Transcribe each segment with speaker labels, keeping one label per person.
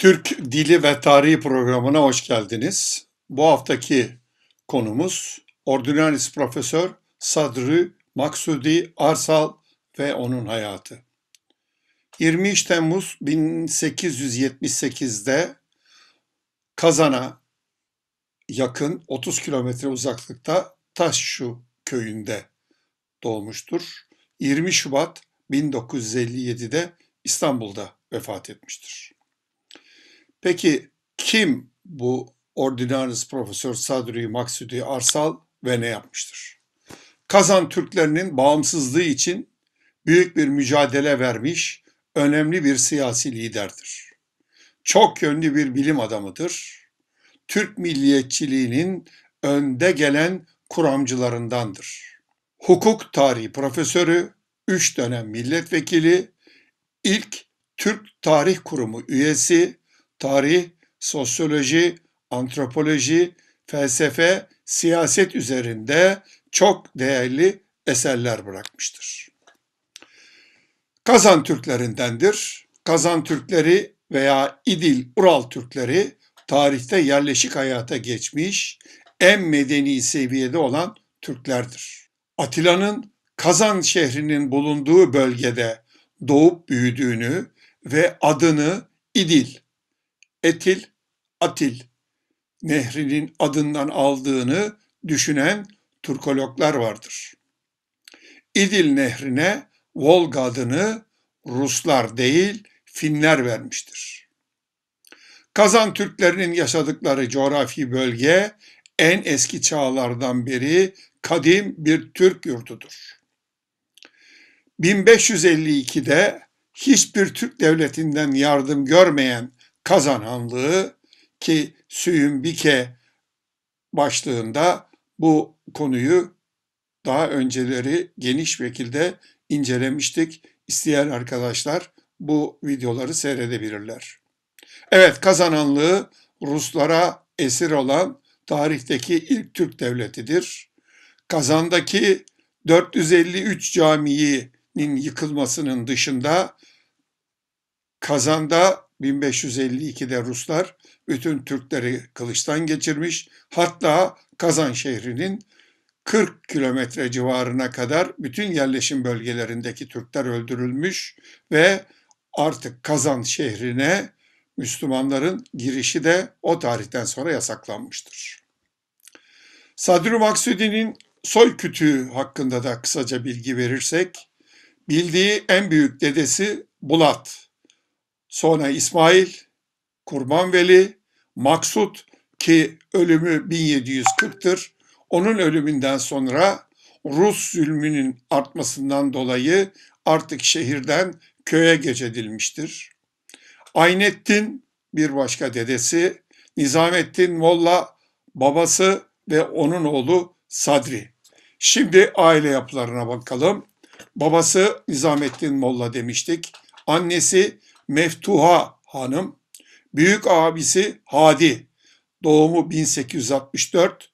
Speaker 1: Türk Dili ve Tarihi programına hoş geldiniz. Bu haftaki konumuz Ordinaris Profesör Sadrı Maksudi Arsal ve onun hayatı. 23 Temmuz 1878'de Kazan'a yakın 30 kilometre uzaklıkta Taşşu köyünde doğmuştur. 20 Şubat 1957'de İstanbul'da vefat etmiştir. Peki kim bu Ordinarius Profesör Sadri Maksudi Arsal ve ne yapmıştır? Kazan Türklerinin bağımsızlığı için büyük bir mücadele vermiş önemli bir siyasi liderdir. Çok yönlü bir bilim adamıdır. Türk milliyetçiliğinin önde gelen kuramcılarındandır. Hukuk tarihi profesörü, üç dönem milletvekili, ilk Türk Tarih Kurumu üyesi, tarih, sosyoloji, antropoloji, felsefe, siyaset üzerinde çok değerli eserler bırakmıştır. Kazan Türklerindendir. Kazan Türkleri veya İdil Ural Türkleri tarihte yerleşik hayata geçmiş en medeni seviyede olan Türklerdir. Atilla'nın Kazan şehrinin bulunduğu bölgede doğup büyüdüğünü ve adını İdil Etil, Atil nehrinin adından aldığını düşünen Türkologlar vardır. İdil nehrine Volga adını Ruslar değil Finler vermiştir. Kazan Türklerinin yaşadıkları coğrafi bölge en eski çağlardan beri kadim bir Türk yurdudur. 1552'de hiçbir Türk devletinden yardım görmeyen kazananlığı ki Süyün Bike başlığında bu konuyu daha önceleri geniş şekilde incelemiştik. İsteyen arkadaşlar bu videoları seyredebilirler. Evet kazananlığı Ruslara esir olan tarihteki ilk Türk devletidir. Kazandaki 453 cami'nin yıkılmasının dışında Kazan'da 1552'de Ruslar bütün Türkleri kılıçtan geçirmiş. Hatta Kazan şehrinin 40 kilometre civarına kadar bütün yerleşim bölgelerindeki Türkler öldürülmüş ve artık Kazan şehrine Müslümanların girişi de o tarihten sonra yasaklanmıştır. Sadri Maksudi'nin soy kütüğü hakkında da kısaca bilgi verirsek, bildiği en büyük dedesi Bulat Sonra İsmail, Kurban Veli, Maksut ki ölümü 1740'tır. Onun ölümünden sonra Rus zulmünün artmasından dolayı artık şehirden köye geçedilmiştir. Aynettin bir başka dedesi, Nizamettin Molla babası ve onun oğlu Sadri. Şimdi aile yapılarına bakalım. Babası Nizamettin Molla demiştik. Annesi Meftuha Hanım, büyük abisi Hadi, doğumu 1864,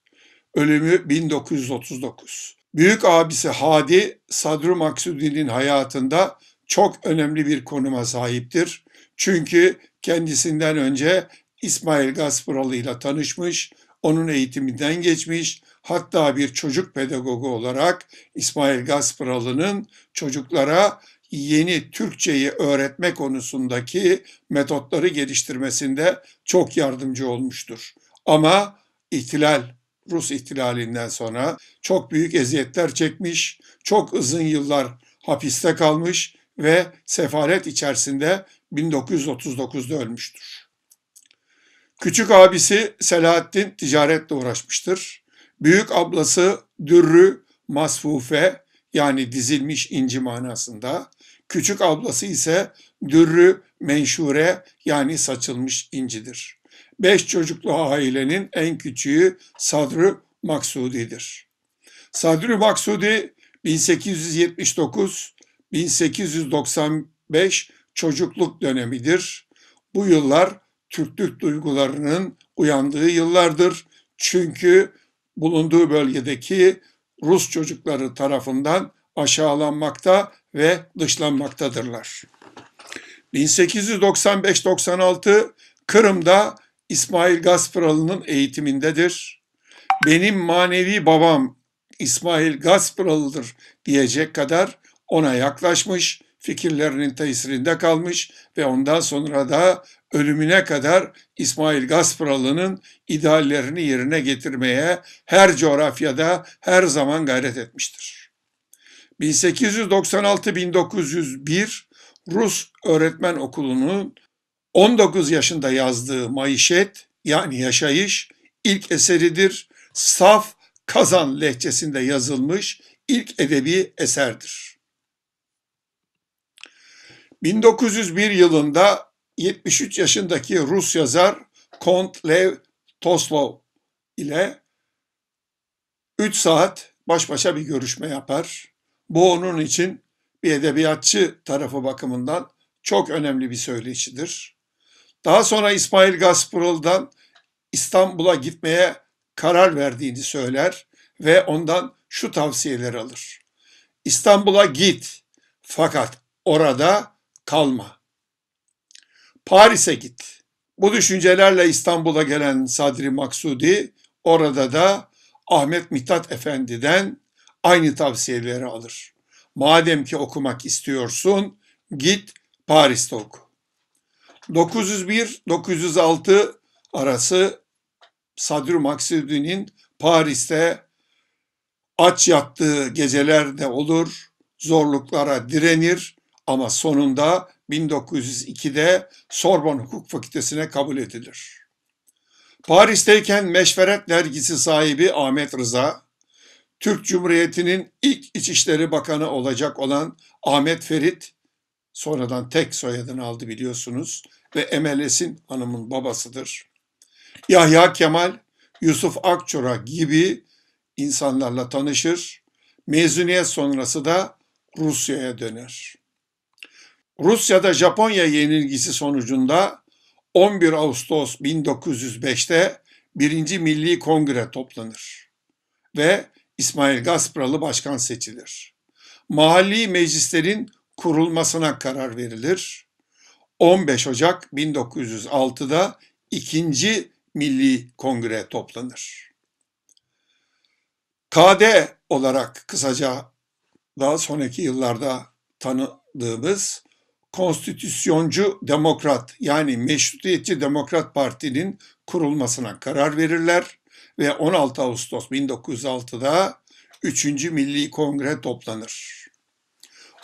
Speaker 1: ölümü 1939. Büyük abisi Hadi, Sadru Maksudi'nin hayatında çok önemli bir konuma sahiptir. Çünkü kendisinden önce İsmail Gaspıralı ile tanışmış, onun eğitiminden geçmiş, hatta bir çocuk pedagogu olarak İsmail Gaspıralı'nın çocuklara yeni Türkçeyi öğretme konusundaki metotları geliştirmesinde çok yardımcı olmuştur. Ama ihtilal, Rus ihtilalinden sonra çok büyük eziyetler çekmiş, çok uzun yıllar hapiste kalmış ve sefalet içerisinde 1939'da ölmüştür. Küçük abisi Selahattin ticaretle uğraşmıştır. Büyük ablası Dürrü Masfufe yani dizilmiş inci manasında Küçük ablası ise dürrü menşure yani saçılmış incidir. Beş çocuklu ailenin en küçüğü Sadrü Maksudi'dir. Sadrü Maksudi 1879-1895 çocukluk dönemidir. Bu yıllar Türklük duygularının uyandığı yıllardır. Çünkü bulunduğu bölgedeki Rus çocukları tarafından aşağılanmakta ve dışlanmaktadırlar. 1895-96 Kırım'da İsmail Gaspıralı'nın eğitimindedir. Benim manevi babam İsmail Gaspıralı'dır diyecek kadar ona yaklaşmış, fikirlerinin tesirinde kalmış ve ondan sonra da ölümüne kadar İsmail Gaspıralı'nın ideallerini yerine getirmeye her coğrafyada her zaman gayret etmiştir. 1896-1901 Rus Öğretmen Okulu'nun 19 yaşında yazdığı Maişet yani Yaşayış ilk eseridir. Saf Kazan lehçesinde yazılmış ilk edebi eserdir. 1901 yılında 73 yaşındaki Rus yazar Kont Lev Toslov ile 3 saat baş başa bir görüşme yapar. Bu onun için bir edebiyatçı tarafı bakımından çok önemli bir söyleşidir. Daha sonra İsmail Gaspırıl'dan İstanbul'a gitmeye karar verdiğini söyler ve ondan şu tavsiyeler alır. İstanbul'a git fakat orada kalma. Paris'e git. Bu düşüncelerle İstanbul'a gelen Sadri Maksudi orada da Ahmet Mithat Efendi'den aynı tavsiyeleri alır. Madem ki okumak istiyorsun, git Paris'te oku. 901-906 arası Sadr Maksudin'in Paris'te aç yattığı geceler de olur, zorluklara direnir ama sonunda 1902'de Sorbon Hukuk Fakültesine kabul edilir. Paris'teyken Meşveret dergisi sahibi Ahmet Rıza, Türk Cumhuriyeti'nin ilk İçişleri Bakanı olacak olan Ahmet Ferit, sonradan tek soyadını aldı biliyorsunuz ve MLS'in hanımın babasıdır. Yahya Kemal, Yusuf Akçura gibi insanlarla tanışır, mezuniyet sonrası da Rusya'ya döner. Rusya'da Japonya yenilgisi sonucunda 11 Ağustos 1905'te 1. Milli Kongre toplanır ve İsmail Gaspralı başkan seçilir. Mahalli meclislerin kurulmasına karar verilir. 15 Ocak 1906'da ikinci Milli Kongre toplanır. KD olarak kısaca daha sonraki yıllarda tanıdığımız konstitüsyoncu demokrat yani meşrutiyetçi demokrat partinin kurulmasına karar verirler ve 16 Ağustos 1906'da 3. Milli Kongre toplanır.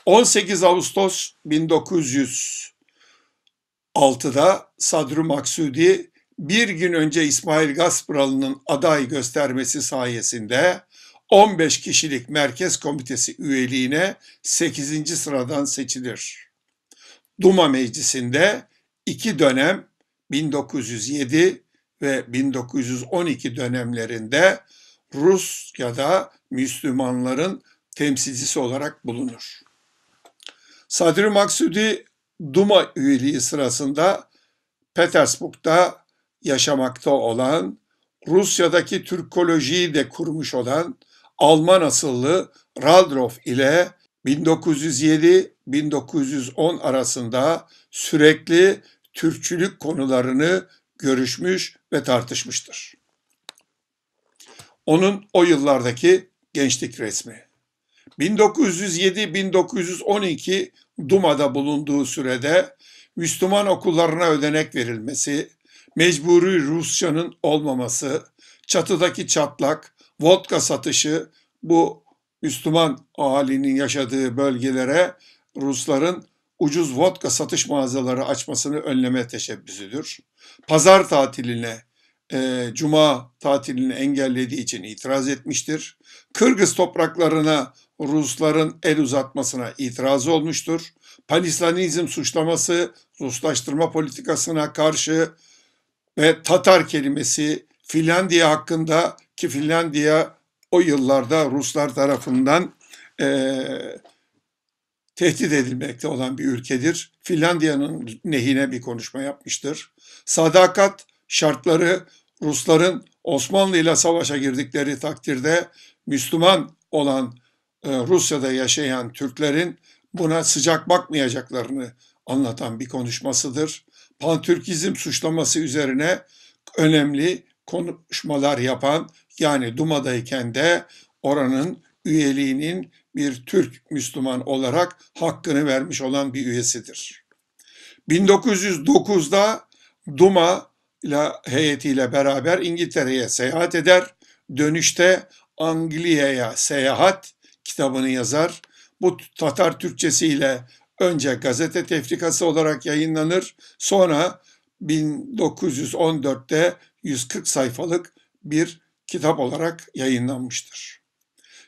Speaker 1: 18 Ağustos 1906'da Sadrı Maksudi bir gün önce İsmail Gaspıralı'nın aday göstermesi sayesinde 15 kişilik merkez komitesi üyeliğine 8. sıradan seçilir. Duma Meclisi'nde iki dönem 1907 ve 1912 dönemlerinde Rus ya da Müslümanların temsilcisi olarak bulunur. Sadri Maksudi Duma üyeliği sırasında Petersburg'da yaşamakta olan, Rusya'daki Türkolojiyi de kurmuş olan Alman asıllı Raldorf ile 1907-1910 arasında sürekli Türkçülük konularını görüşmüş ve tartışmıştır. Onun o yıllardaki gençlik resmi. 1907-1912 Duma'da bulunduğu sürede Müslüman okullarına ödenek verilmesi, mecburi Rusçanın olmaması, çatıdaki çatlak, vodka satışı bu Müslüman ahalinin yaşadığı bölgelere Rusların ucuz vodka satış mağazaları açmasını önleme teşebbüsüdür pazar tatiline, e, cuma tatilini engellediği için itiraz etmiştir. Kırgız topraklarına Rusların el uzatmasına itiraz olmuştur. Panislanizm suçlaması, Ruslaştırma politikasına karşı ve Tatar kelimesi Finlandiya hakkında ki Finlandiya o yıllarda Ruslar tarafından e, tehdit edilmekte olan bir ülkedir. Finlandiya'nın nehine bir konuşma yapmıştır. Sadakat şartları Rusların Osmanlı ile savaşa girdikleri takdirde Müslüman olan e, Rusya'da yaşayan Türklerin buna sıcak bakmayacaklarını anlatan bir konuşmasıdır. Pantürkizm suçlaması üzerine önemli konuşmalar yapan yani Duma'dayken de oranın üyeliğinin bir Türk Müslüman olarak hakkını vermiş olan bir üyesidir. 1909'da Duma ile heyetiyle beraber İngiltere'ye seyahat eder. Dönüşte Anglia'ya seyahat kitabını yazar. Bu Tatar Türkçesiyle önce gazete tefrikası olarak yayınlanır. Sonra 1914'te 140 sayfalık bir kitap olarak yayınlanmıştır.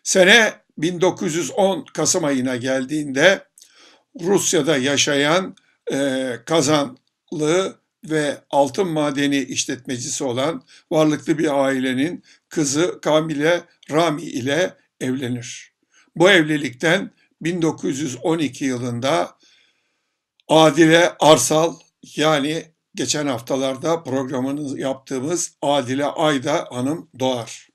Speaker 1: Sene 1910 Kasım ayına geldiğinde Rusya'da yaşayan e, Kazanlı ve altın madeni işletmecisi olan varlıklı bir ailenin kızı Kamile Rami ile evlenir. Bu evlilikten 1912 yılında Adile Arsal yani geçen haftalarda programını yaptığımız Adile Ayda Hanım doğar.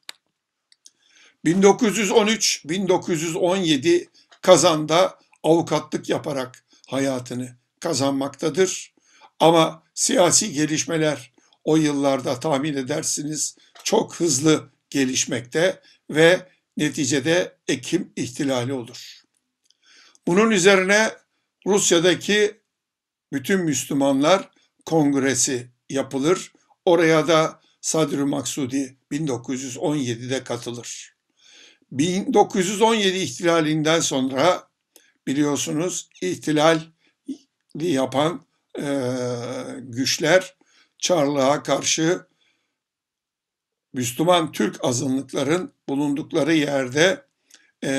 Speaker 1: 1913-1917 Kazan'da avukatlık yaparak hayatını kazanmaktadır. Ama Siyasi gelişmeler o yıllarda tahmin edersiniz çok hızlı gelişmekte ve neticede Ekim ihtilali olur. Bunun üzerine Rusya'daki bütün Müslümanlar kongresi yapılır. Oraya da Sadri Maksudi 1917'de katılır. 1917 ihtilalinden sonra biliyorsunuz ihtilali yapan ee, güçler Çarlığa karşı Müslüman Türk azınlıkların bulundukları yerde e,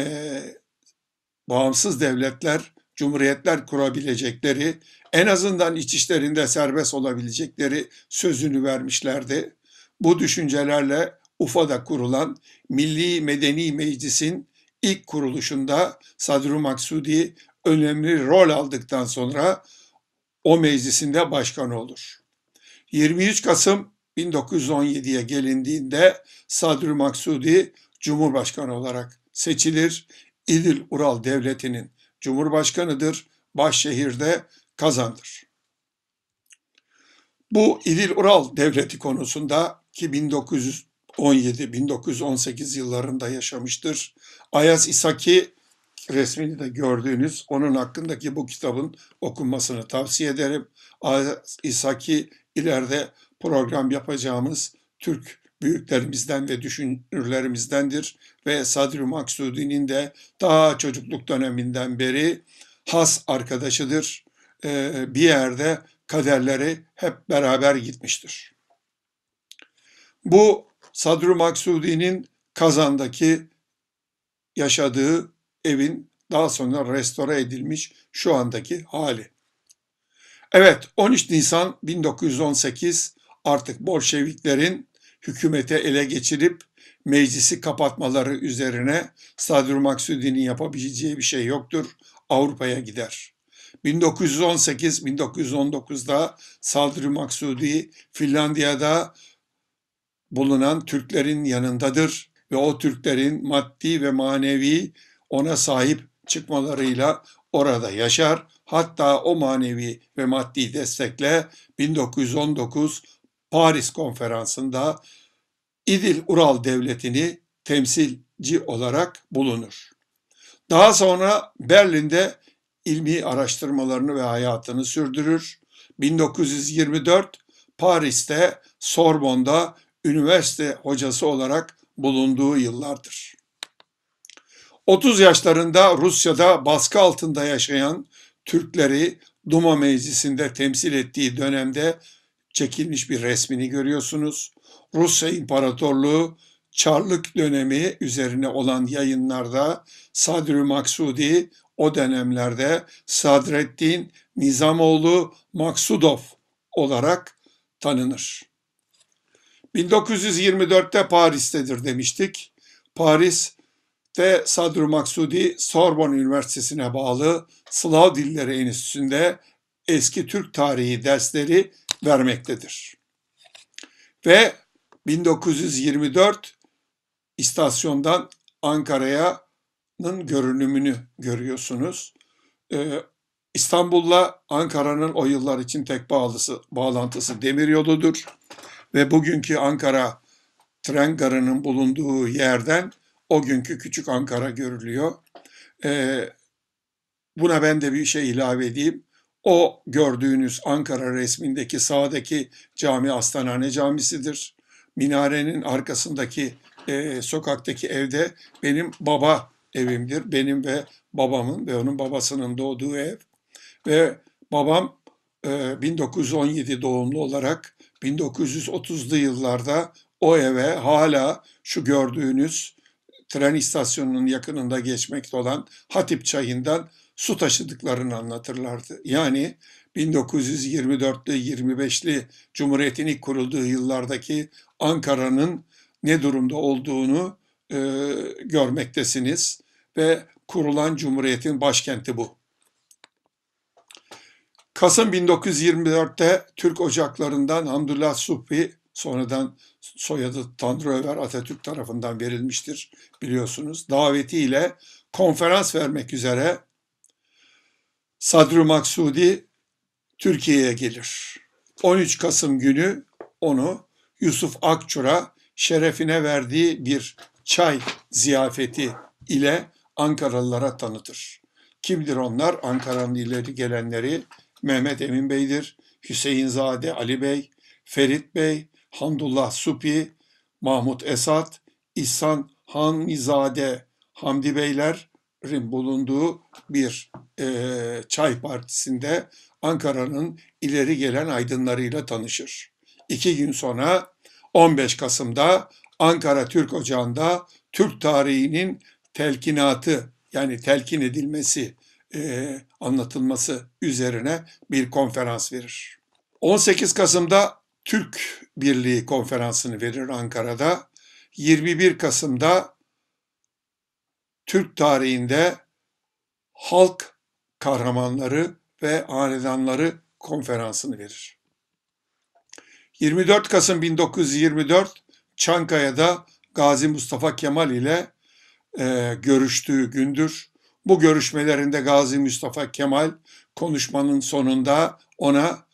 Speaker 1: bağımsız devletler, cumhuriyetler kurabilecekleri, en azından iç işlerinde serbest olabilecekleri sözünü vermişlerdi. Bu düşüncelerle Ufa'da kurulan Milli Medeni Meclis'in ilk kuruluşunda Sadru Maksudi önemli rol aldıktan sonra o meclisinde başkan olur. 23 Kasım 1917'ye gelindiğinde Sadri Maksudi Cumhurbaşkanı olarak seçilir. İdil Ural Devleti'nin Cumhurbaşkanıdır. Başşehir'de kazandır. Bu İdil Ural Devleti konusunda ki 1917-1918 yıllarında yaşamıştır. Ayaz İsaki resmini de gördüğünüz onun hakkındaki bu kitabın okunmasını tavsiye ederim. İshaki ileride program yapacağımız Türk büyüklerimizden ve düşünürlerimizdendir ve Sadri Maksudi'nin de daha çocukluk döneminden beri has arkadaşıdır. Ee, bir yerde kaderleri hep beraber gitmiştir. Bu Sadri Maksudi'nin Kazan'daki yaşadığı evin daha sonra restore edilmiş şu andaki hali. Evet 13 Nisan 1918 artık Bolşeviklerin hükümete ele geçirip meclisi kapatmaları üzerine Sadur Maksudi'nin yapabileceği bir şey yoktur. Avrupa'ya gider. 1918-1919'da Sadri Maksudi Finlandiya'da bulunan Türklerin yanındadır ve o Türklerin maddi ve manevi ona sahip çıkmalarıyla orada yaşar. Hatta o manevi ve maddi destekle 1919 Paris Konferansı'nda İdil Ural Devleti'ni temsilci olarak bulunur. Daha sonra Berlin'de ilmi araştırmalarını ve hayatını sürdürür. 1924 Paris'te Sorbon'da üniversite hocası olarak bulunduğu yıllardır. 30 yaşlarında Rusya'da baskı altında yaşayan Türkleri Duma Meclisi'nde temsil ettiği dönemde çekilmiş bir resmini görüyorsunuz. Rusya İmparatorluğu Çarlık dönemi üzerine olan yayınlarda Sadri Maksudi o dönemlerde Sadreddin Nizamoğlu Maksudov olarak tanınır. 1924'te Paris'tedir demiştik. Paris ve Sadr Maksudi Sorbonne Üniversitesi'ne bağlı Slav Dilleri Enstitüsü'nde eski Türk tarihi dersleri vermektedir. Ve 1924 istasyondan Ankara'nın görünümünü görüyorsunuz. Ee, İstanbul'la Ankara'nın o yıllar için tek bağlısı, bağlantısı demir yoludur. Ve bugünkü Ankara tren garının bulunduğu yerden o günkü küçük Ankara görülüyor. E, buna ben de bir şey ilave edeyim. O gördüğünüz Ankara resmindeki sağdaki cami Astanane Camisi'dir. Minarenin arkasındaki e, sokaktaki evde benim baba evimdir. Benim ve babamın ve onun babasının doğduğu ev. Ve babam e, 1917 doğumlu olarak 1930'lu yıllarda o eve hala şu gördüğünüz tren istasyonunun yakınında geçmekte olan Hatip Çayı'ndan su taşıdıklarını anlatırlardı. Yani 1924'lü 25'li Cumhuriyet'in ilk kurulduğu yıllardaki Ankara'nın ne durumda olduğunu e, görmektesiniz ve kurulan Cumhuriyet'in başkenti bu. Kasım 1924'te Türk Ocaklarından Hamdullah Supi sonradan soyadı Tanrıöver Atatürk tarafından verilmiştir biliyorsunuz. Davetiyle konferans vermek üzere Sadrı Maksudi Türkiye'ye gelir. 13 Kasım günü onu Yusuf Akçur'a şerefine verdiği bir çay ziyafeti ile Ankaralılara tanıtır. Kimdir onlar? Ankara'nın ileri gelenleri Mehmet Emin Bey'dir, Hüseyin Zade Ali Bey, Ferit Bey, Hamdullah Supi, Mahmut Esat, İhsan Hanizade Hamdi Beyler'in bulunduğu bir e, çay partisinde Ankara'nın ileri gelen aydınlarıyla tanışır. İki gün sonra 15 Kasım'da Ankara Türk Ocağı'nda Türk tarihinin telkinatı yani telkin edilmesi e, anlatılması üzerine bir konferans verir. 18 Kasım'da Türk Birliği konferansını verir Ankara'da. 21 Kasım'da Türk tarihinde halk kahramanları ve hanedanları konferansını verir. 24 Kasım 1924 Çankaya'da Gazi Mustafa Kemal ile e, görüştüğü gündür. Bu görüşmelerinde Gazi Mustafa Kemal konuşmanın sonunda ona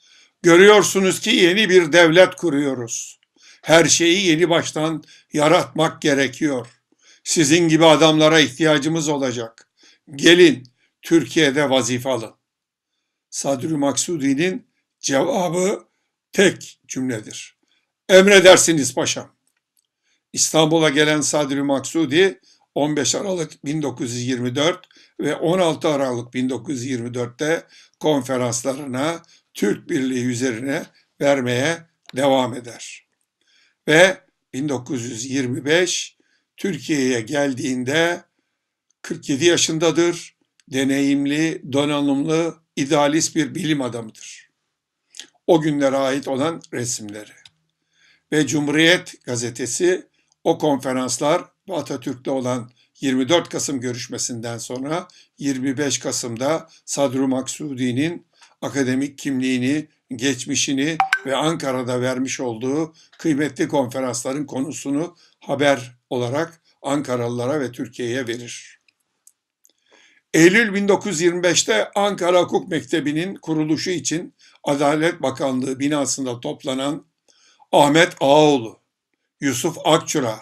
Speaker 1: Görüyorsunuz ki yeni bir devlet kuruyoruz. Her şeyi yeni baştan yaratmak gerekiyor. Sizin gibi adamlara ihtiyacımız olacak. Gelin Türkiye'de vazife alın. Sadri Maksudi'nin cevabı tek cümledir. Emredersiniz paşam. İstanbul'a gelen Sadri Maksudi 15 Aralık 1924 ve 16 Aralık 1924'te konferanslarına Türk Birliği üzerine vermeye devam eder. Ve 1925 Türkiye'ye geldiğinde 47 yaşındadır, deneyimli, donanımlı, idealist bir bilim adamıdır. O günlere ait olan resimleri. Ve Cumhuriyet gazetesi o konferanslar ve Atatürk'le olan 24 Kasım görüşmesinden sonra 25 Kasım'da Sadru Maksudi'nin akademik kimliğini, geçmişini ve Ankara'da vermiş olduğu kıymetli konferansların konusunu haber olarak Ankaralılara ve Türkiye'ye verir. Eylül 1925'te Ankara Hukuk Mektebi'nin kuruluşu için Adalet Bakanlığı binasında toplanan Ahmet Ağoğlu, Yusuf Akçura,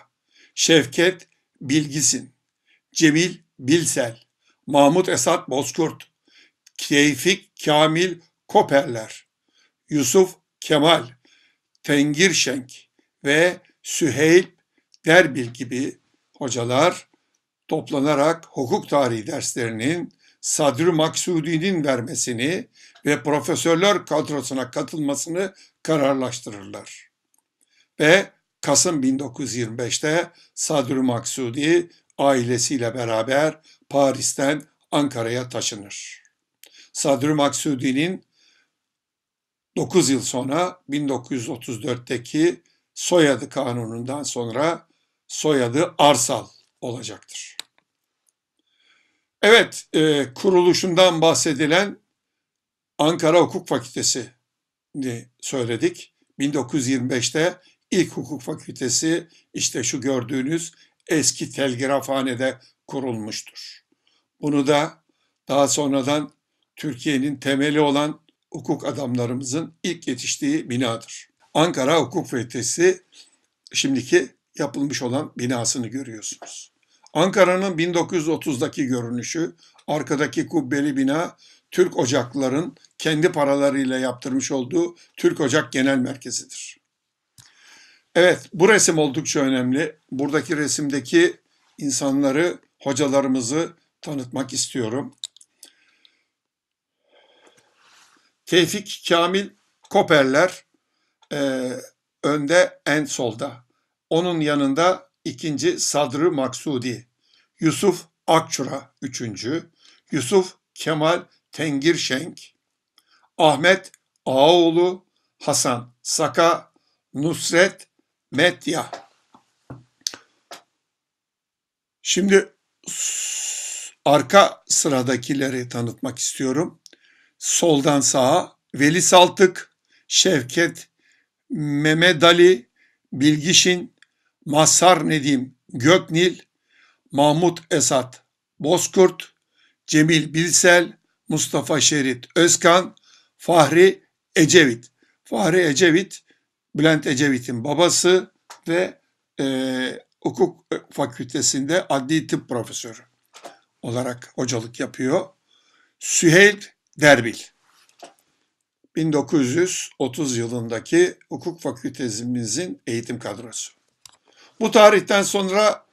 Speaker 1: Şevket Bilgisin, Cemil Bilsel, Mahmut Esat Bozkurt, Tevfik Kamil Koperler, Yusuf Kemal Tengirşenk ve Süheyl Derbil gibi hocalar toplanarak hukuk tarihi derslerinin Sadri Maksudi'nin vermesini ve profesörler kadrosuna katılmasını kararlaştırırlar. Ve Kasım 1925'te Sadri Maksudi ailesiyle beraber Paris'ten Ankara'ya taşınır. Sadri Maksudi'nin 9 yıl sonra 1934'teki soyadı kanunundan sonra soyadı Arsal olacaktır. Evet, e, kuruluşundan bahsedilen Ankara Hukuk Fakültesi'ni söyledik. 1925'te ilk hukuk fakültesi işte şu gördüğünüz eski telgrafhanede kurulmuştur. Bunu da daha sonradan Türkiye'nin temeli olan hukuk adamlarımızın ilk yetiştiği binadır. Ankara Hukuk Fakültesi şimdiki yapılmış olan binasını görüyorsunuz. Ankara'nın 1930'daki görünüşü, arkadaki kubbeli bina Türk Ocakların kendi paralarıyla yaptırmış olduğu Türk Ocak Genel Merkezi'dir. Evet, bu resim oldukça önemli. Buradaki resimdeki insanları, hocalarımızı tanıtmak istiyorum. Tevfik Kamil Koperler e, önde en solda. Onun yanında ikinci Sadrı Maksudi. Yusuf Akçura üçüncü. Yusuf Kemal Tengirşenk. Ahmet Ağoğlu Hasan Saka Nusret Medya. Şimdi arka sıradakileri tanıtmak istiyorum soldan sağa Veli Saltık, Şevket, Mehmet Ali, Bilgişin, Mazhar Nedim Göknil, Mahmut Esat Bozkurt, Cemil Bilsel, Mustafa Şerit Özkan, Fahri Ecevit. Fahri Ecevit, Bülent Ecevit'in babası ve e, hukuk fakültesinde adli tıp profesörü olarak hocalık yapıyor. Süheyl Derbil. 1930 yılındaki hukuk Fakültesimizin eğitim kadrosu. Bu tarihten sonra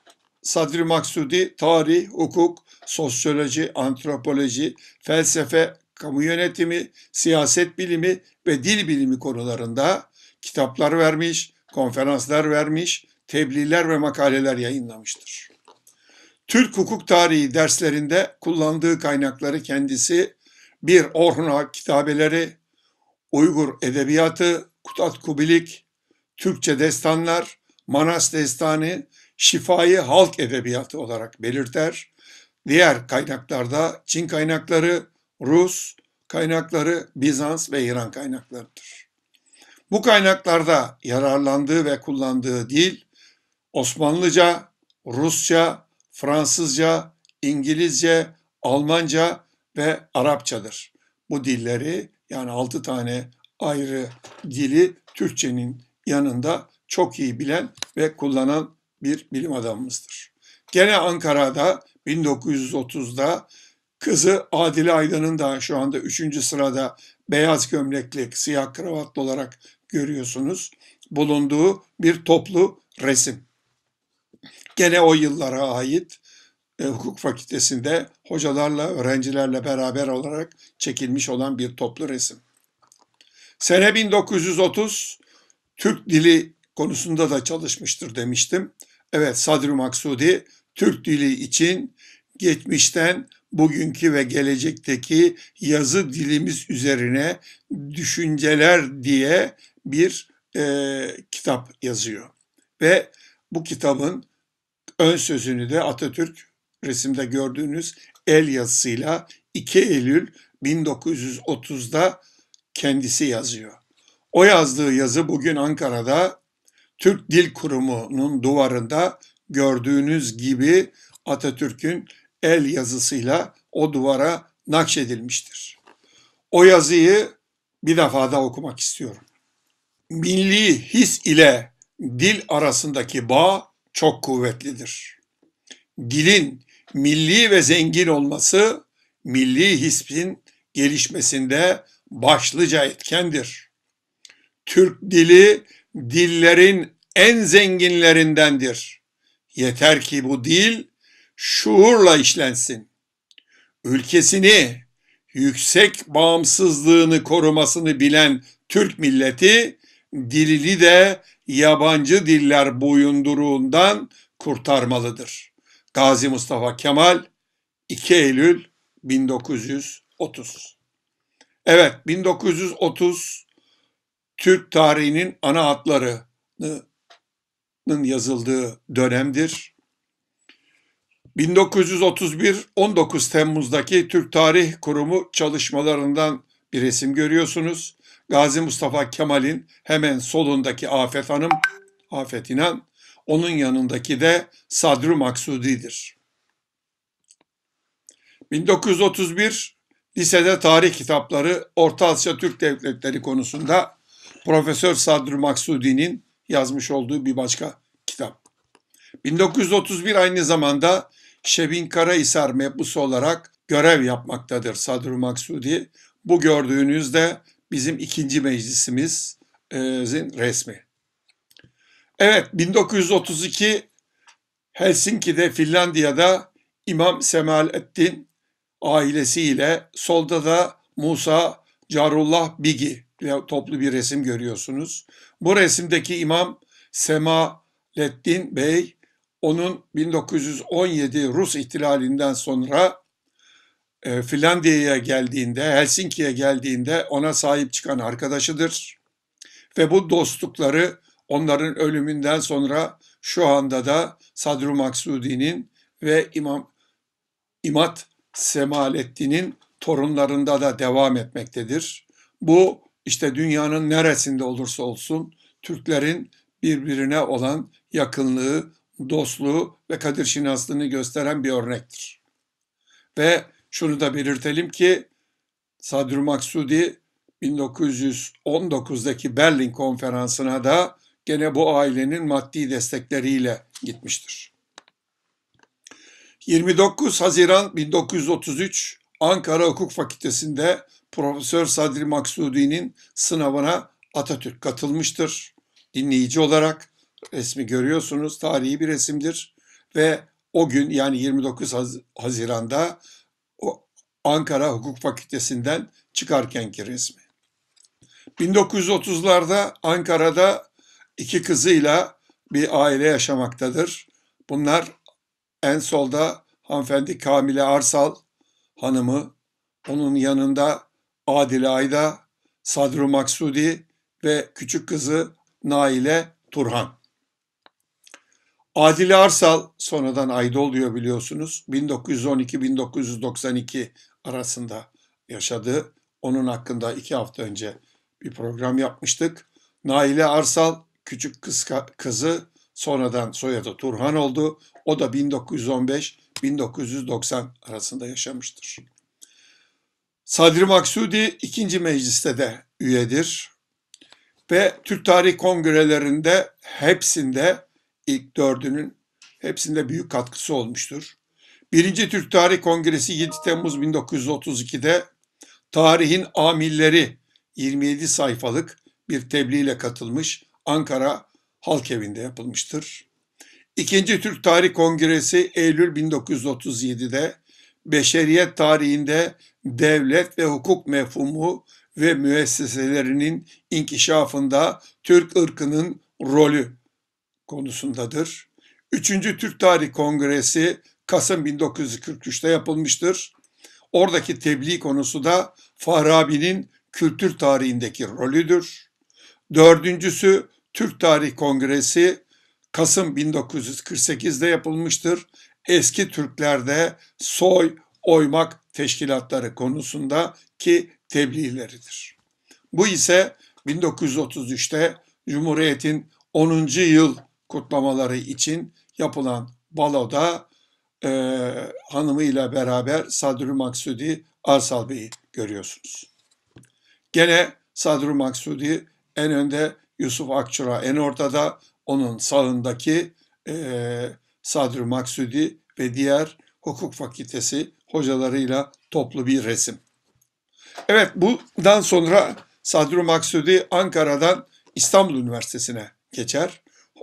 Speaker 1: Sadri Maksudi tarih, hukuk, sosyoloji, antropoloji, felsefe, kamu yönetimi, siyaset bilimi ve dil bilimi konularında kitaplar vermiş, konferanslar vermiş, tebliğler ve makaleler yayınlamıştır. Türk hukuk tarihi derslerinde kullandığı kaynakları kendisi bir Orhuna kitabeleri, Uygur edebiyatı, Kutat Kubilik, Türkçe destanlar, Manas destanı, şifayı halk edebiyatı olarak belirter. Diğer kaynaklarda Çin kaynakları, Rus kaynakları, Bizans ve İran kaynaklarıdır. Bu kaynaklarda yararlandığı ve kullandığı dil Osmanlıca, Rusça, Fransızca, İngilizce, Almanca ve Arapçadır. Bu dilleri yani altı tane ayrı dili Türkçenin yanında çok iyi bilen ve kullanan bir bilim adamımızdır. Gene Ankara'da 1930'da kızı Adile Aydın'ın da şu anda 3. sırada beyaz gömlekli, siyah kravatlı olarak görüyorsunuz bulunduğu bir toplu resim. Gene o yıllara ait e, hukuk fakültesinde hocalarla, öğrencilerle beraber olarak çekilmiş olan bir toplu resim. Sene 1930 Türk dili konusunda da çalışmıştır demiştim. Evet Sadri Maksudi Türk dili için geçmişten bugünkü ve gelecekteki yazı dilimiz üzerine düşünceler diye bir e, kitap yazıyor. Ve bu kitabın ön sözünü de Atatürk resimde gördüğünüz el yazısıyla 2 Eylül 1930'da kendisi yazıyor. O yazdığı yazı bugün Ankara'da Türk Dil Kurumu'nun duvarında gördüğünüz gibi Atatürk'ün el yazısıyla o duvara nakşedilmiştir. O yazıyı bir defa da okumak istiyorum. Milli his ile dil arasındaki bağ çok kuvvetlidir. Dilin milli ve zengin olması milli hispin gelişmesinde başlıca etkendir. Türk dili dillerin en zenginlerindendir. Yeter ki bu dil şuurla işlensin. Ülkesini, yüksek bağımsızlığını korumasını bilen Türk milleti dilini de yabancı diller boyunduruğundan kurtarmalıdır.'' Gazi Mustafa Kemal 2 Eylül 1930. Evet 1930 Türk tarihinin ana hatlarının yazıldığı dönemdir. 1931 19 Temmuz'daki Türk Tarih Kurumu çalışmalarından bir resim görüyorsunuz. Gazi Mustafa Kemal'in hemen solundaki Afet Hanım, Afet İnan, onun yanındaki de Sadr-ı Maksudi'dir. 1931 lisede tarih kitapları Orta Asya Türk Devletleri konusunda Profesör Sadr Maksudi'nin yazmış olduğu bir başka kitap. 1931 aynı zamanda Şebin Karahisar mebusu olarak görev yapmaktadır Sadr Maksudi. Bu gördüğünüz de bizim ikinci meclisimizin e, resmi. Evet 1932 Helsinki'de Finlandiya'da İmam Semal Ettin ailesiyle solda da Musa Carullah Bigi ile toplu bir resim görüyorsunuz. Bu resimdeki İmam Semalettin Bey onun 1917 Rus ihtilalinden sonra e, Finlandiya'ya geldiğinde, Helsinki'ye geldiğinde ona sahip çıkan arkadaşıdır. Ve bu dostlukları Onların ölümünden sonra şu anda da Sadru Maksudi'nin ve İmam İmat Semalettin'in torunlarında da devam etmektedir. Bu işte dünyanın neresinde olursa olsun Türklerin birbirine olan yakınlığı, dostluğu ve kadir şinaslığını gösteren bir örnektir. Ve şunu da belirtelim ki Sadr Maksudi 1919'daki Berlin konferansına da gene bu ailenin maddi destekleriyle gitmiştir. 29 Haziran 1933 Ankara Hukuk Fakültesi'nde Profesör Sadri Maksudi'nin sınavına Atatürk katılmıştır. Dinleyici olarak resmi görüyorsunuz. Tarihi bir resimdir ve o gün yani 29 Haziran'da Ankara Hukuk Fakültesinden çıkarkenki resmi. 1930'larda Ankara'da iki kızıyla bir aile yaşamaktadır. Bunlar en solda hanımefendi Kamile Arsal hanımı, onun yanında Adile Ayda, Sadru Maksudi ve küçük kızı Naile Turhan. Adile Arsal sonradan ayda oluyor biliyorsunuz. 1912-1992 arasında yaşadı. Onun hakkında iki hafta önce bir program yapmıştık. Naile Arsal küçük kız kızı sonradan soyadı Turhan oldu. O da 1915-1990 arasında yaşamıştır. Sadri Maksudi ikinci mecliste de üyedir ve Türk Tarih Kongrelerinde hepsinde ilk dördünün hepsinde büyük katkısı olmuştur. Birinci Türk Tarih Kongresi 7 Temmuz 1932'de tarihin amilleri 27 sayfalık bir tebliğ ile katılmış Ankara Halk Evi'nde yapılmıştır. İkinci Türk Tarih Kongresi Eylül 1937'de beşeriyet tarihinde devlet ve hukuk mefhumu ve müesseselerinin inkişafında Türk ırkının rolü konusundadır. Üçüncü Türk Tarih Kongresi Kasım 1943'te yapılmıştır. Oradaki tebliğ konusu da Farabi'nin kültür tarihindeki rolüdür. Dördüncüsü Türk Tarih Kongresi Kasım 1948'de yapılmıştır. Eski Türklerde soy, oymak teşkilatları konusunda ki tebliğleridir. Bu ise 1933'te Cumhuriyet'in 10. yıl kutlamaları için yapılan baloda e, hanımıyla beraber Sadri Maksudi Arsal Bey'i görüyorsunuz. Gene Sadri Maksudi en önde Yusuf Akçura, en ortada onun sağındaki e, Sadri Maksudi ve diğer hukuk fakültesi hocalarıyla toplu bir resim. Evet bundan sonra Sadri Maksudi Ankara'dan İstanbul Üniversitesi'ne geçer.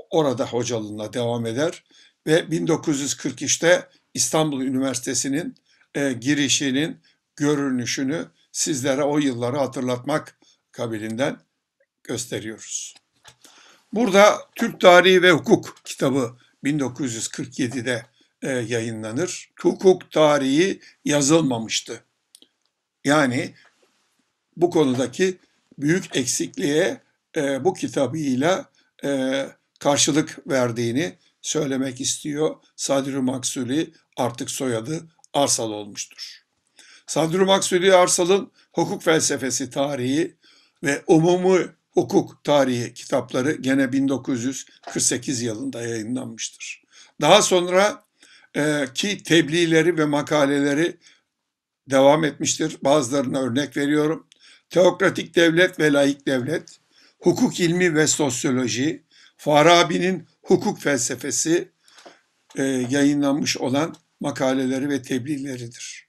Speaker 1: Orada hocalığına devam eder ve 1943'te İstanbul Üniversitesi'nin e, girişinin görünüşünü sizlere o yılları hatırlatmak kabilinden gösteriyoruz. Burada Türk Tarihi ve Hukuk kitabı 1947'de e, yayınlanır. Hukuk tarihi yazılmamıştı. Yani bu konudaki büyük eksikliğe e, bu kitabıyla e, karşılık verdiğini söylemek istiyor. Sadri Maksuli artık soyadı Arsal olmuştur. Sadri Maksuli Arsal'ın hukuk felsefesi tarihi ve umumi hukuk tarihi kitapları gene 1948 yılında yayınlanmıştır. Daha sonra e, ki tebliğleri ve makaleleri devam etmiştir. Bazılarına örnek veriyorum. Teokratik devlet ve laik devlet, hukuk ilmi ve sosyoloji, Farabi'nin hukuk felsefesi e, yayınlanmış olan makaleleri ve tebliğleridir.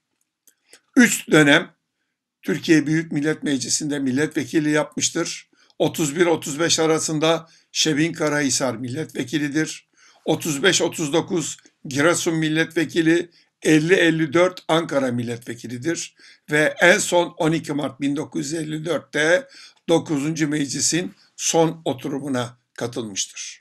Speaker 1: Üç dönem Türkiye Büyük Millet Meclisi'nde milletvekili yapmıştır. 31-35 arasında Şebin Karahisar milletvekilidir. 35-39 Giresun milletvekili, 50-54 Ankara milletvekilidir ve en son 12 Mart 1954'te 9. Meclis'in son oturumuna katılmıştır.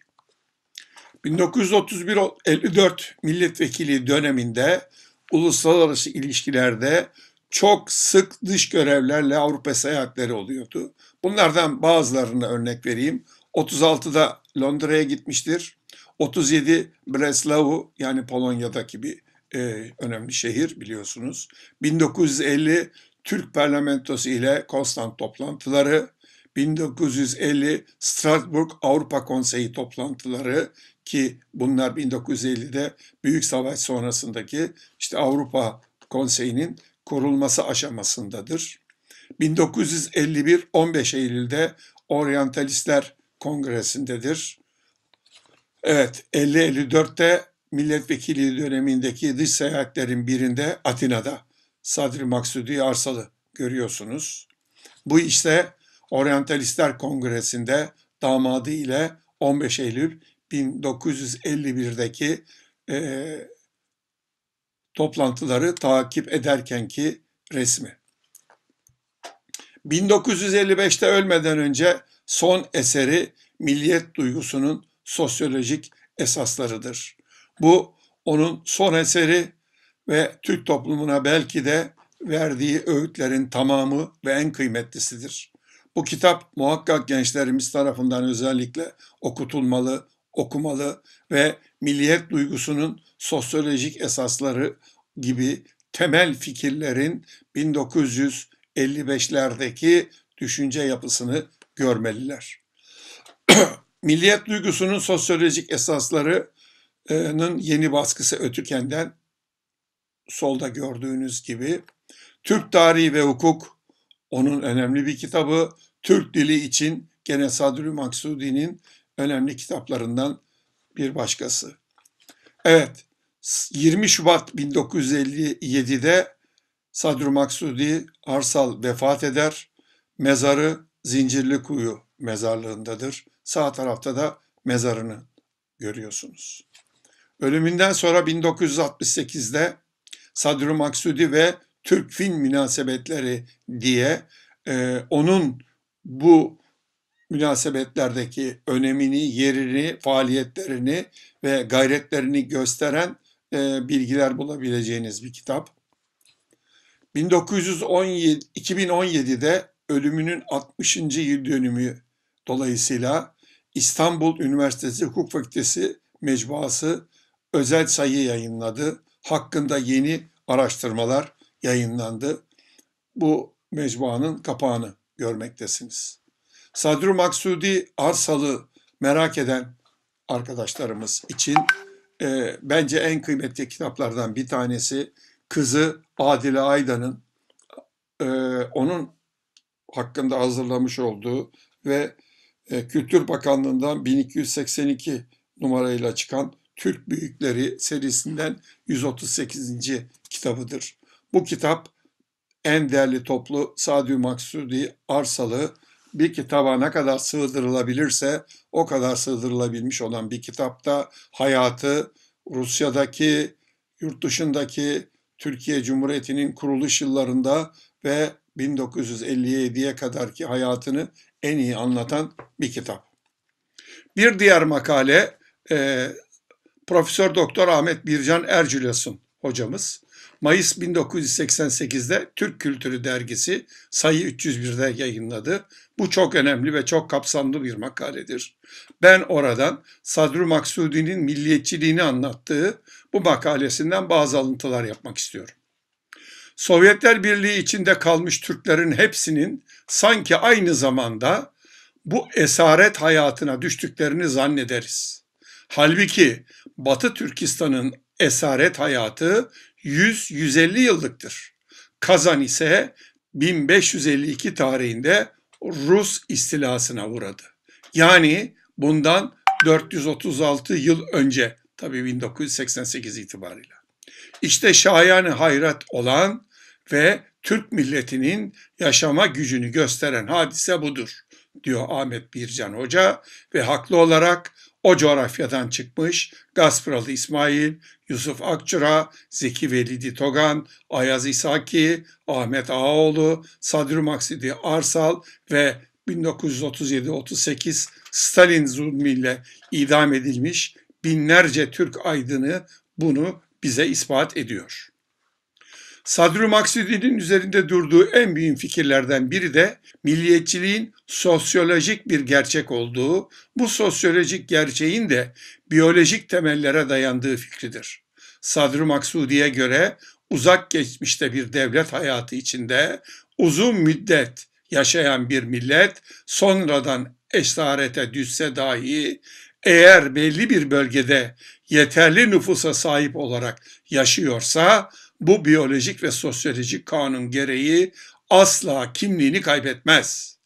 Speaker 1: 1931-54 milletvekili döneminde uluslararası ilişkilerde çok sık dış görevlerle Avrupa seyahatleri oluyordu. Bunlardan bazılarını örnek vereyim. 36'da Londra'ya gitmiştir. 37 Breslau yani Polonya'daki bir e, önemli şehir biliyorsunuz. 1950 Türk parlamentosu ile konstant toplantıları, 1950 Strasbourg Avrupa Konseyi toplantıları ki bunlar 1950'de Büyük Savaş sonrasındaki işte Avrupa Konseyi'nin kurulması aşamasındadır. 1951 15 Eylül'de Orientalistler Kongresi'ndedir. Evet 50-54'te milletvekili dönemindeki dış seyahatlerin birinde Atina'da Sadri Maksudi Arsalı görüyorsunuz. Bu işte Orientalistler Kongresi'nde damadı ile 15 Eylül 1951'deki e, toplantıları takip ederkenki resmi. 1955'te ölmeden önce son eseri milliyet duygusunun sosyolojik esaslarıdır. Bu onun son eseri ve Türk toplumuna belki de verdiği öğütlerin tamamı ve en kıymetlisidir. Bu kitap muhakkak gençlerimiz tarafından özellikle okutulmalı, okumalı ve milliyet duygusunun sosyolojik esasları gibi temel fikirlerin 1955'lerdeki düşünce yapısını görmeliler. milliyet duygusunun sosyolojik esaslarının yeni baskısı Ötüken'den solda gördüğünüz gibi Türk Tarihi ve Hukuk onun önemli bir kitabı Türk Dili için gene Sadri Maksudi'nin önemli kitaplarından bir başkası. Evet, 20 Şubat 1957'de Sadru Maksudi Arsal vefat eder. Mezarı Zincirli Kuyu mezarlığındadır. Sağ tarafta da mezarını görüyorsunuz. Ölümünden sonra 1968'de Sadru Maksudi ve Türk Film Münasebetleri diye e, onun bu münasebetlerdeki önemini, yerini, faaliyetlerini ve gayretlerini gösteren e, bilgiler bulabileceğiniz bir kitap. 1917 2017'de ölümünün 60. yıl dönümü dolayısıyla İstanbul Üniversitesi Hukuk Fakültesi mecmuası özel sayı yayınladı. Hakkında yeni araştırmalar yayınlandı. Bu mecmuanın kapağını görmektesiniz. Sadru Maksudi Arsal'ı merak eden arkadaşlarımız için e, bence en kıymetli kitaplardan bir tanesi kızı Adile Aydan'ın e, onun hakkında hazırlamış olduğu ve e, Kültür Bakanlığı'ndan 1282 numarayla çıkan Türk Büyükleri serisinden 138. kitabıdır. Bu kitap en değerli toplu Sadi Maksudi Arsal'ı bir kitaba ne kadar sığdırılabilirse o kadar sığdırılabilmiş olan bir kitapta hayatı Rusya'daki, yurt dışındaki Türkiye Cumhuriyeti'nin kuruluş yıllarında ve 1957'ye kadarki hayatını en iyi anlatan bir kitap. Bir diğer makale e, Profesör Doktor Ahmet Bircan Ercülas'ın hocamız. Mayıs 1988'de Türk Kültürü Dergisi sayı 301'de yayınladı. Bu çok önemli ve çok kapsamlı bir makaledir. Ben oradan Sadru Maksudi'nin milliyetçiliğini anlattığı bu makalesinden bazı alıntılar yapmak istiyorum. Sovyetler Birliği içinde kalmış Türklerin hepsinin sanki aynı zamanda bu esaret hayatına düştüklerini zannederiz. Halbuki Batı Türkistan'ın esaret hayatı 100-150 yıllıktır. Kazan ise 1552 tarihinde Rus istilasına uğradı. Yani bundan 436 yıl önce tabi 1988 itibariyle. İşte şayanı hayret olan ve Türk milletinin yaşama gücünü gösteren hadise budur diyor Ahmet Bircan Hoca ve haklı olarak o coğrafyadan çıkmış Gaspıralı İsmail, Yusuf Akçura, Zeki Velidi Togan, Ayaz İsaki, Ahmet Ağaoğlu, Sadri Maksidi Arsal ve 1937-38 Stalin zulmüyle idam edilmiş binlerce Türk aydını bunu bize ispat ediyor. Maksudi'nin üzerinde durduğu en büyük fikirlerden biri de milliyetçiliğin sosyolojik bir gerçek olduğu, bu sosyolojik gerçeğin de biyolojik temellere dayandığı fikridir. Maksudi'ye göre uzak geçmişte bir devlet hayatı içinde uzun müddet yaşayan bir millet sonradan esarete düşse dahi eğer belli bir bölgede yeterli nüfusa sahip olarak yaşıyorsa bu biyolojik ve sosyolojik kanun gereği asla kimliğini kaybetmez.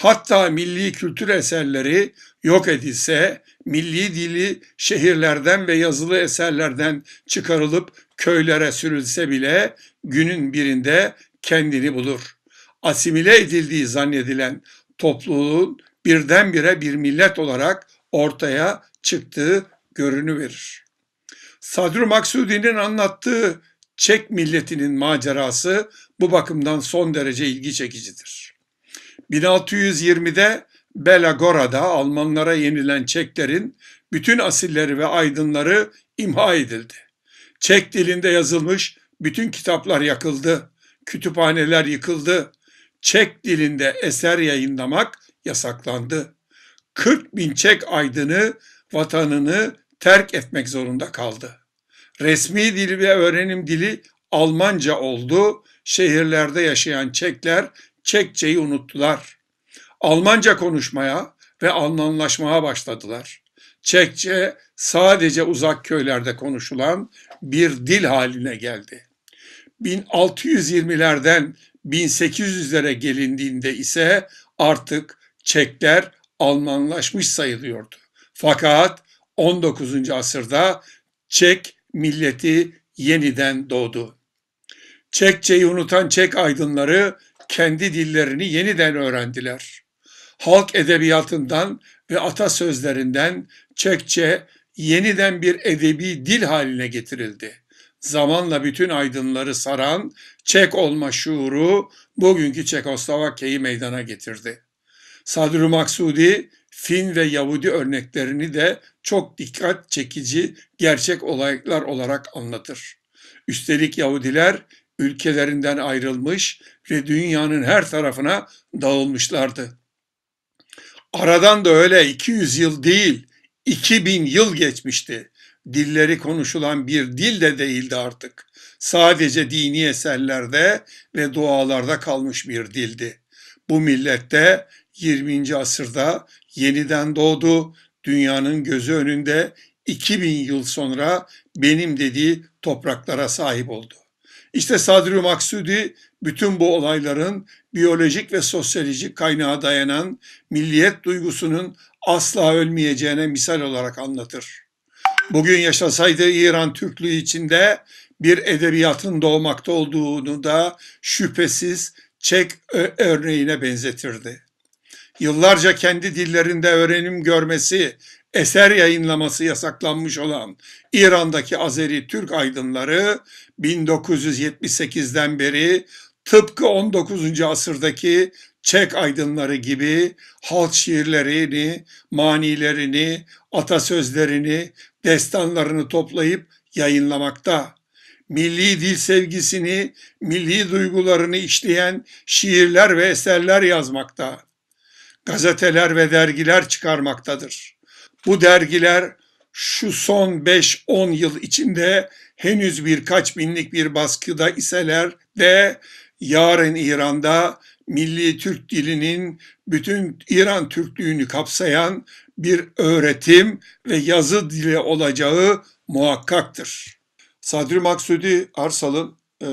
Speaker 1: Hatta milli kültür eserleri yok edilse, milli dili şehirlerden ve yazılı eserlerden çıkarılıp köylere sürülse bile günün birinde kendini bulur. Asimile edildiği zannedilen topluluğun birdenbire bir millet olarak ortaya çıktığı görünüverir. Sadr Maksudi'nin anlattığı Çek milletinin macerası bu bakımdan son derece ilgi çekicidir. 1620'de Belagora'da Almanlara yenilen Çeklerin bütün asilleri ve aydınları imha edildi. Çek dilinde yazılmış bütün kitaplar yakıldı, kütüphaneler yıkıldı. Çek dilinde eser yayınlamak yasaklandı. 40 bin Çek aydını vatanını terk etmek zorunda kaldı. Resmi dil ve öğrenim dili Almanca oldu. Şehirlerde yaşayan Çekler Çekçeyi unuttular. Almanca konuşmaya ve Almanlaşmaya başladılar. Çekçe sadece uzak köylerde konuşulan bir dil haline geldi. 1620'lerden 1800'lere gelindiğinde ise artık Çekler Almanlaşmış sayılıyordu. Fakat 19. asırda Çek milleti yeniden doğdu. Çekçeyi unutan Çek aydınları kendi dillerini yeniden öğrendiler. Halk edebiyatından ve atasözlerinden Çekçe yeniden bir edebi dil haline getirildi. Zamanla bütün aydınları saran Çek olma şuuru bugünkü Çekoslovakya'yı meydana getirdi. Sadri Maksudi Fin ve Yahudi örneklerini de çok dikkat çekici gerçek olaylar olarak anlatır. Üstelik Yahudiler ülkelerinden ayrılmış ve dünyanın her tarafına dağılmışlardı. Aradan da öyle 200 yıl değil, 2000 yıl geçmişti. Dilleri konuşulan bir dil de değildi artık. Sadece dini eserlerde ve dualarda kalmış bir dildi. Bu millette 20. asırda yeniden doğdu dünyanın gözü önünde 2000 yıl sonra benim dediği topraklara sahip oldu. İşte Sadri Maksudi bütün bu olayların biyolojik ve sosyolojik kaynağa dayanan milliyet duygusunun asla ölmeyeceğine misal olarak anlatır. Bugün yaşasaydı İran Türklüğü içinde bir edebiyatın doğmakta olduğunu da şüphesiz Çek örneğine benzetirdi yıllarca kendi dillerinde öğrenim görmesi, eser yayınlaması yasaklanmış olan İran'daki Azeri Türk aydınları 1978'den beri tıpkı 19. asırdaki Çek aydınları gibi halk şiirlerini, manilerini, atasözlerini, destanlarını toplayıp yayınlamakta. Milli dil sevgisini, milli duygularını işleyen şiirler ve eserler yazmakta gazeteler ve dergiler çıkarmaktadır. Bu dergiler şu son 5-10 yıl içinde henüz birkaç binlik bir baskıda iseler de yarın İran'da milli Türk dilinin bütün İran Türklüğünü kapsayan bir öğretim ve yazı dili olacağı muhakkaktır. Sadri Maksudi Arsal'ın e,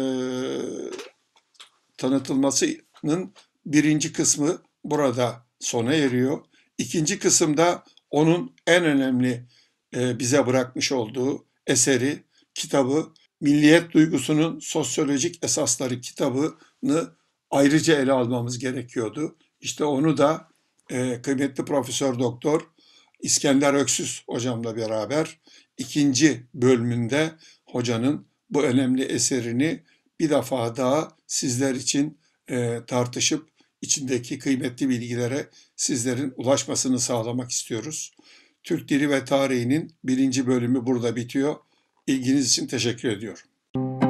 Speaker 1: tanıtılmasının birinci kısmı burada sona eriyor. İkinci kısımda onun en önemli e, bize bırakmış olduğu eseri, kitabı, milliyet duygusunun sosyolojik esasları kitabını ayrıca ele almamız gerekiyordu. İşte onu da e, kıymetli Profesör Doktor İskender Öksüz hocamla beraber ikinci bölümünde hocanın bu önemli eserini bir defa daha sizler için e, tartışıp içindeki kıymetli bilgilere sizlerin ulaşmasını sağlamak istiyoruz. Türk Dili ve Tarihi'nin birinci bölümü burada bitiyor. İlginiz için teşekkür ediyorum.